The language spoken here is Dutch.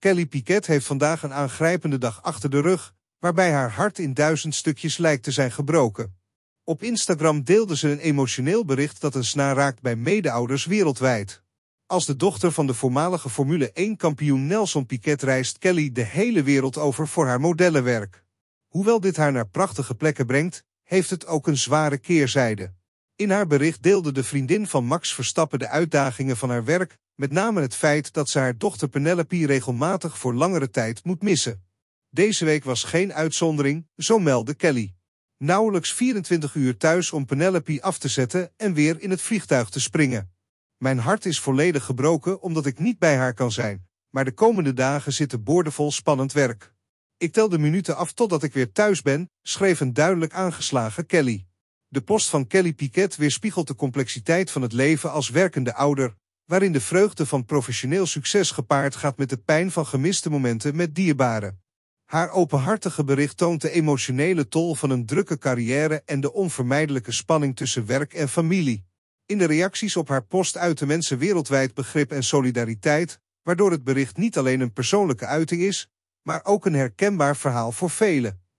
Kelly Piquet heeft vandaag een aangrijpende dag achter de rug, waarbij haar hart in duizend stukjes lijkt te zijn gebroken. Op Instagram deelde ze een emotioneel bericht dat een snaar raakt bij medeouders wereldwijd. Als de dochter van de voormalige Formule 1-kampioen Nelson Piquet reist Kelly de hele wereld over voor haar modellenwerk. Hoewel dit haar naar prachtige plekken brengt, heeft het ook een zware keerzijde. In haar bericht deelde de vriendin van Max Verstappen de uitdagingen van haar werk, met name het feit dat ze haar dochter Penelope regelmatig voor langere tijd moet missen. Deze week was geen uitzondering, zo meldde Kelly. Nauwelijks 24 uur thuis om Penelope af te zetten en weer in het vliegtuig te springen. Mijn hart is volledig gebroken omdat ik niet bij haar kan zijn, maar de komende dagen zitten boordevol spannend werk. Ik tel de minuten af totdat ik weer thuis ben, schreef een duidelijk aangeslagen Kelly. De post van Kelly Piquet weerspiegelt de complexiteit van het leven als werkende ouder, waarin de vreugde van professioneel succes gepaard gaat met de pijn van gemiste momenten met dierbaren. Haar openhartige bericht toont de emotionele tol van een drukke carrière en de onvermijdelijke spanning tussen werk en familie. In de reacties op haar post uiten mensen wereldwijd begrip en solidariteit, waardoor het bericht niet alleen een persoonlijke uiting is, maar ook een herkenbaar verhaal voor velen.